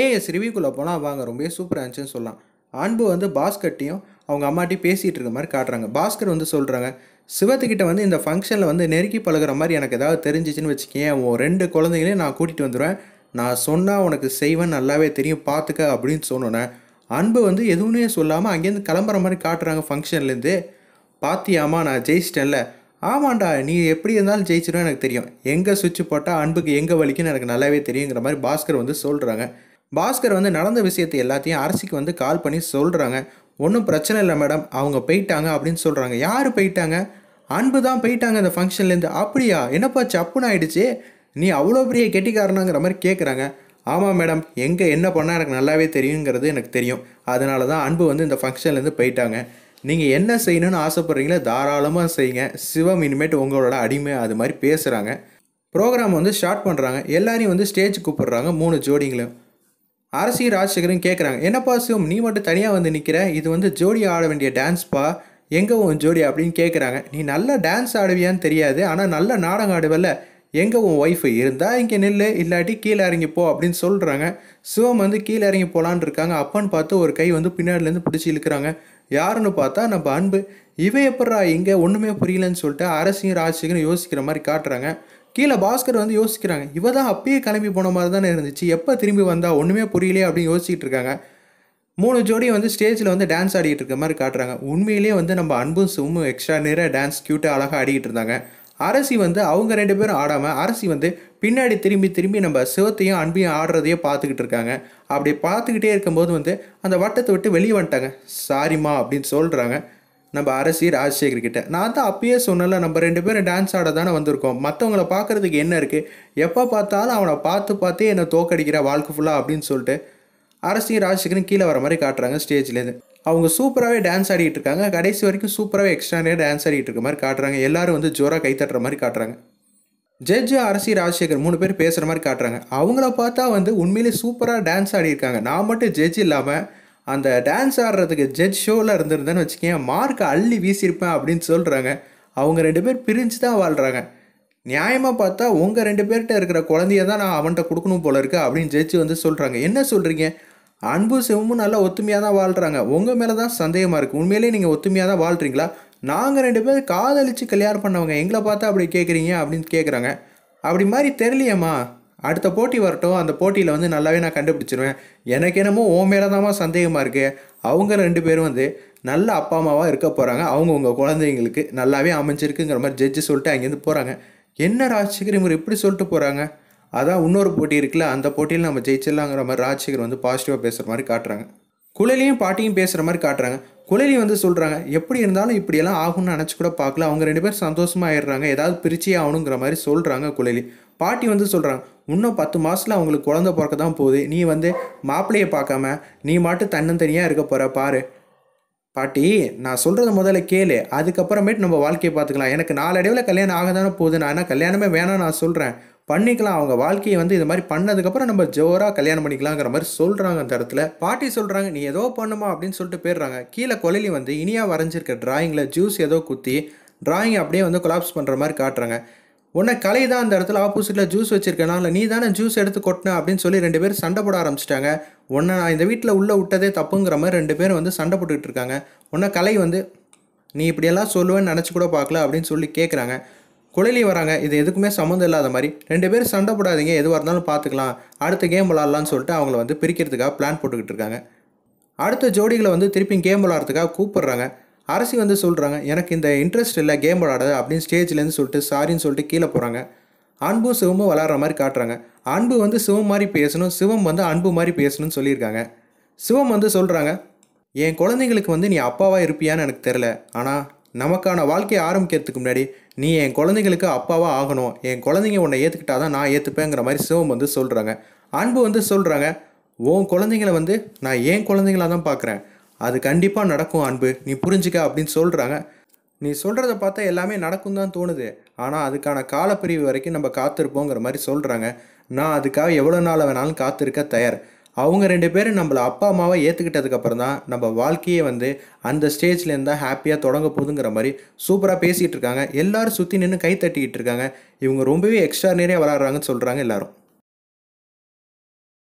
as ரிவியூக்குள்ளே போனால் வாங்க ரொம்பவே சூப்பராக இருந்துச்சுன்னு சொல்லலாம் அன்பு வந்து பாஸ்கர்ட்டையும் அவங்க அம்மாட்டி பேசிகிட்டு இருக்க மாதிரி காட்டுறாங்க பாஸ்கர் வந்து சொல்கிறாங்க சிவத்துக்கிட்ட வந்து இந்த ஃபங்க்ஷனில் வந்து நெருக்கி பழகிற மாதிரி எனக்கு ஏதாவது தெரிஞ்சிச்சின்னு வச்சுக்கேன் உன் ரெண்டு குழந்தைங்களையும் நான் கூட்டிகிட்டு வந்துடுவேன் நான் சொன்னால் உனக்கு செய்வேன் நல்லாவே தெரியும் பார்த்துக்க அப்படின்னு சொன்னோன்னே அன்பு வந்து எதுவுமே சொல்லாமல் அங்கேருந்து கிளம்புற மாதிரி காட்டுறாங்க ஃபங்க்ஷன்லேருந்து பாத்தியாமா நான் ஜெயிச்சிட்டேன்ல ஆமாண்டா நீ எப்படி இருந்தாலும் ஜெயிச்சிடும் எனக்கு தெரியும் எங்கே சுவிட்ச் போட்டால் அன்புக்கு எங்கே வலிக்குன்னு எனக்கு நல்லாவே தெரியுங்கிற மாதிரி பாஸ்கர் வந்து சொல்கிறாங்க பாஸ்கர் வந்து நடந்த விஷயத்தை எல்லாத்தையும் அரசிக்கு வந்து கால் பண்ணி சொல்கிறாங்க ஒன்றும் பிரச்சனை இல்லை மேடம் அவங்க போயிட்டாங்க அப்படின்னு சொல்கிறாங்க யார் போயிட்டாங்க அன்பு தான் போயிட்டாங்க அந்த ஃபங்க்ஷன்லேருந்து அப்படியா என்னப்பா சப்புன்னு ஆயிடுச்சு நீ அவ்வளோ பெரிய கெட்டிக்காரனாங்கிற மாதிரி கேட்குறாங்க ஆமாம் மேடம் எங்கே என்ன பண்ணால் எனக்கு நல்லாவே தெரியுங்கிறது எனக்கு தெரியும் அதனால தான் அன்பு வந்து இந்த ஃபங்க்ஷன்லேருந்து போயிட்டாங்க நீங்கள் என்ன செய்யணும்னு ஆசைப்பட்றீங்களோ தாராளமாக செய்யுங்க சிவம் இனிமேட்டு உங்களோட அடிமை அது மாதிரி பேசுகிறாங்க ப்ரோக்ராம் வந்து ஸ்டார்ட் பண்ணுறாங்க எல்லாரையும் வந்து ஸ்டேஜ் கூப்பிட்றாங்க மூணு ஜோடிங்களும் அரசி ராஜசேகரும் கேட்குறாங்க என்னப்பா சிவம் நீ மட்டும் தனியாக வந்து நிற்கிற இது வந்து ஜோடி ஆட வேண்டிய டான்ஸ்ப்பா எங்கே உன் ஜோடி அப்படின்னு கேட்குறாங்க நீ நல்லா டான்ஸ் ஆடுவியான்னு தெரியாது ஆனால் நல்ல நாடகம் ஆடுவல்ல எங்கே உன் ஒய்ஃபு இருந்தால் இங்கே நில் இல்லாட்டி கீழே இறங்கி போ அப்படின்னு சொல்கிறாங்க சிவம் வந்து கீழே இறங்கி போகலான் இருக்காங்க அப்பன்னு பார்த்து ஒரு கை வந்து பின்னாடிலேருந்து பிடிச்சி இழுக்கிறாங்க யாருன்னு பார்த்தா நம்ம அன்பு இவன் எப்படா இங்கே ஒன்றுமே புரியலன்னு சொல்லிட்டு அரசியும் ராஜசேகரும் யோசிக்கிற மாதிரி காட்டுறாங்க கீழே பாஸ்கர் வந்து யோசிக்கிறாங்க இவ தான் அப்பயே கிளம்பி போன மாதிரி தானே இருந்துச்சு எப்போ திரும்பி வந்தால் ஒன்றுமே புரியலையே அப்படின்னு யோசிச்சுட்டு இருக்காங்க மூணு ஜோடியும் வந்து ஸ்டேஜில் வந்து டான்ஸ் ஆடிக்கிட்டு இருக்க மாதிரி காட்டுறாங்க உண்மையிலேயே வந்து நம்ம அன்பும் சும்மும் எக்ஸ்ட்ரா நேராக டான்ஸ் க்யூட்டாக அழகாக ஆடிக்கிட்டு இருந்தாங்க அரசி வந்து அவங்க ரெண்டு பேரும் ஆடாமல் அரசி வந்து பின்னாடி திரும்பி திரும்பி நம்ம சிவத்தையும் அன்பையும் ஆடுறதையே பார்த்துக்கிட்டு இருக்காங்க அப்படி பார்த்துக்கிட்டே இருக்கும்போது வந்து அந்த வட்டத்தை விட்டு வெளியே வந்துட்டாங்க சாரிம்மா அப்படின்னு சொல்கிறாங்க நம்ம அரசி ராஜசேகர் கிட்ட நான் தான் அப்பயே சொன்னல நம்ம ரெண்டு பேரும் டான்ஸ் ஆட தானே வந்திருக்கோம் மற்றவங்கள பார்க்குறதுக்கு என்ன இருக்குது எப்போ பார்த்தாலும் அவனை பார்த்து பார்த்தே என்னை தோக்கடிக்கிற வாழ்க்கை ஃபுல்லாக அப்படின்னு சொல்லிட்டு அரசியும் ராஜசேகரும் கீழே வர மாதிரி காட்டுறாங்க ஸ்டேஜ்லேருந்து அவங்க சூப்பராகவே டான்ஸ் ஆடிட்டு இருக்காங்க கடைசி வரைக்கும் சூப்பராகவே எக்ஸ்ட்ரானியாக டான்ஸ் ஆடிட்டு இருக்க மாதிரி காட்டுறாங்க எல்லாரும் வந்து ஜோராக தட்டுற மாதிரி காட்டுறாங்க ஜட்ஜ் அரசி ராஜசேகர் மூணு பேர் பேசுகிற மாதிரி காட்டுறாங்க அவங்கள பார்த்தா வந்து உண்மையிலேயே சூப்பராக டான்ஸ் ஆடிருக்காங்க நான் மட்டும் ஜட்ஜ் இல்லாமல் அந்த டான்ஸ் ஆடுறதுக்கு ஜட்ஜ் ஷோவில் இருந்திருந்தேன்னு வச்சுக்கேன் மார்க் அள்ளி வீசியிருப்பேன் அப்படின்னு சொல்கிறாங்க அவங்க ரெண்டு பேர் பிரிஞ்சு தான் வாழ்கிறாங்க நியாயமாக பார்த்தா உங்கள் ரெண்டு பேர்கிட்ட இருக்கிற குழந்தைய தான் நான் அவன்கிட்ட கொடுக்கணும் போல இருக்கு அப்படின்னு ஜெயிச்சு வந்து சொல்கிறாங்க என்ன சொல்கிறீங்க அன்பு சிவமும் நல்லா ஒத்துமையாக தான் வாழ்கிறாங்க உங்கள் மேலே தான் சந்தேகமாக இருக்குது உண்மையிலேயே நீங்கள் ஒத்துமையாக தான் வாழ்கிறீங்களா நாங்கள் ரெண்டு பேர் காதலித்து கல்யாணம் பண்ணவங்க எங்களை பார்த்தா அப்படி கேட்குறீங்க அப்படின்னு கேட்குறாங்க அப்படி மாதிரி தெரியலையம்மா அடுத்த போட்டி வரட்டும் அந்த போட்டியில் வந்து நல்லாவே நான் கண்டுபிடிச்சிருவேன் எனக்கு என்னமோ ஓ மேலே சந்தேகமாக இருக்குது அவங்க ரெண்டு பேரும் வந்து நல்ல அப்பா அம்மாவாக இருக்க போகிறாங்க அவங்க உங்கள் குழந்தைங்களுக்கு நல்லாவே அமைஞ்சிருக்குங்கிற மாதிரி ஜட்ஜு சொல்லிட்டு அங்கேருந்து போகிறாங்க என்ன ராஜசேகர் இவர் இப்படி சொல்லிட்டு போகிறாங்க அதான் இன்னொரு போட்டி இருக்குல்ல அந்த போட்டியில் நம்ம ஜெயிச்சிடலாங்கிற மாதிரி ராஜசேகர் வந்து பாசிட்டிவாக பேசுகிற மாதிரி காட்டுறாங்க குழலையும் பாட்டியும் பேசுகிற மாதிரி காட்டுறாங்க குழலி வந்து சொல்கிறாங்க எப்படி இருந்தாலும் இப்படியெல்லாம் ஆகும்னு நினச்சி கூட பார்க்கல அவங்க ரெண்டு பேரும் சந்தோஷமாக ஆயிடுறாங்க ஏதாவது பிரிச்சே ஆகணுங்கிற மாதிரி சொல்கிறாங்க குழலி பாட்டி வந்து சொல்கிறாங்க இன்னும் பத்து மாதத்தில் அவங்களுக்கு குழந்த பிறக்க தான் போகுது நீ வந்து மாப்பிள்ளையை பார்க்காம நீ மட்டும் தன்னந்தனியாக இருக்க போகிற பாரு பாட்டி நான் சொல்கிறத முதல்ல கேளு அதுக்கப்புறமேட்டு நம்ம வாழ்க்கையை பார்த்துக்கலாம் எனக்கு நாலடைவில் கல்யாணம் ஆக தானே போகுது நான் ஆனால் கல்யாணமே வேணாம் நான் சொல்கிறேன் பண்ணிக்கலாம் அவங்க வாழ்க்கையை வந்து இது மாதிரி பண்ணதுக்கப்புறம் நம்ம ஜோராக கல்யாணம் பண்ணிக்கலாங்கிற மாதிரி சொல்கிறாங்க அந்த இடத்துல பாட்டி சொல்கிறாங்க நீ ஏதோ பண்ணுமா அப்படின்னு சொல்லிட்டு போயிடுறாங்க கீழே கொலையிலையும் வந்து இனியாக வரைஞ்சிருக்க ட்ராயிங்கில் ஜூஸ் ஏதோ குத்தி ட்ராயிங் அப்படியே வந்து கொலாப்ஸ் பண்ணுற மாதிரி காட்டுறாங்க உன்னை கலை தான் அந்த இடத்துல ஆப்போசிட்டில் ஜூஸ் வச்சுருக்கனால நீ தானே ஜூஸ் எடுத்து கொட்டின அப்படின்னு சொல்லி ரெண்டு பேரும் சண்டை போட ஆரம்பிச்சிட்டாங்க உன்னை நான் இந்த வீட்டில் உள்ளே விட்டதே தப்புங்கிற மாதிரி ரெண்டு பேரும் வந்து சண்டை போட்டுக்கிட்டு இருக்காங்க உன்னை கலை வந்து நீ இப்படியெல்லாம் சொல்லுவேன்னு நினச்சி கூட பார்க்கல அப்படின்னு சொல்லி கேட்குறாங்க குழலி வராங்க இது எதுக்குமே சம்மந்தம் இல்லாத மாதிரி ரெண்டு பேரும் சண்டை போடாதீங்க எதுவாக இருந்தாலும் பார்த்துக்கலாம் அடுத்த கேம் விளாட்லான்னு சொல்லிட்டு அவங்கள வந்து பிரிக்கிறதுக்காக பிளான் போட்டுக்கிட்டு இருக்காங்க அடுத்த ஜோடிகளை வந்து திருப்பி கேம் விளாட்றதுக்காக கூப்பிட்றாங்க அரசி வந்து சொல்கிறாங்க எனக்கு இந்த இன்ட்ரெஸ்ட் இல்லை கேம் விளாடாது அப்படின்னு ஸ்டேஜ்லேருந்து சொல்லிட்டு சாரின்னு சொல்லிட்டு கீழே போகிறாங்க அன்பு சிவமும் விளாட்ற மாதிரி காட்டுறாங்க அன்பு வந்து சிவம் மாதிரி பேசணும் சிவம் வந்து அன்பு மாதிரி பேசணும்னு சொல்லியிருக்காங்க சிவம் வந்து சொல்கிறாங்க என் குழந்தைங்களுக்கு வந்து நீ அப்பாவாக இருப்பியான்னு எனக்கு தெரில ஆனால் நமக்கான வாழ்க்கையை ஆரம்பிக்கிறதுக்கு முன்னாடி நீ என் குழந்தைங்களுக்கு அப்பாவாக ஆகணும் என் குழந்தைங்க உன்னை ஏற்றுக்கிட்டா தான் நான் ஏற்றுப்பேங்கிற மாதிரி சிவம் வந்து சொல்கிறாங்க அன்பு வந்து சொல்கிறாங்க உன் குழந்தைங்கள வந்து நான் ஏன் குழந்தைங்களாக தான் பார்க்குறேன் அது கண்டிப்பாக நடக்கும் அன்பு நீ புரிஞ்சுக்க அப்படின்னு சொல்கிறாங்க நீ சொல்கிறத பார்த்தா எல்லாமே நடக்கும் தான் தோணுது ஆனால் அதுக்கான காலப்பிரிவு வரைக்கும் நம்ம காத்திருப்போங்கிற மாதிரி சொல்கிறாங்க நான் அதுக்காக எவ்வளோ நாள் வேணாலும் காத்திருக்க தயார் அவங்க ரெண்டு பேரும் நம்மளை அப்பா அம்மாவை ஏற்றுக்கிட்டதுக்கப்புறம் தான் நம்ம வாழ்க்கையே வந்து அந்த ஸ்டேஜ்லேருந்து ஹாப்பியாக தொடங்க போகுதுங்கிற மாதிரி சூப்பராக பேசிகிட்டு இருக்காங்க எல்லோரும் சுற்றி நின்று கை தட்டிக்கிட்டு இருக்காங்க இவங்க ரொம்பவே எக்ஸ்ட்ரா நிறைய விளாட்றாங்கன்னு சொல்கிறாங்க எல்லோரும்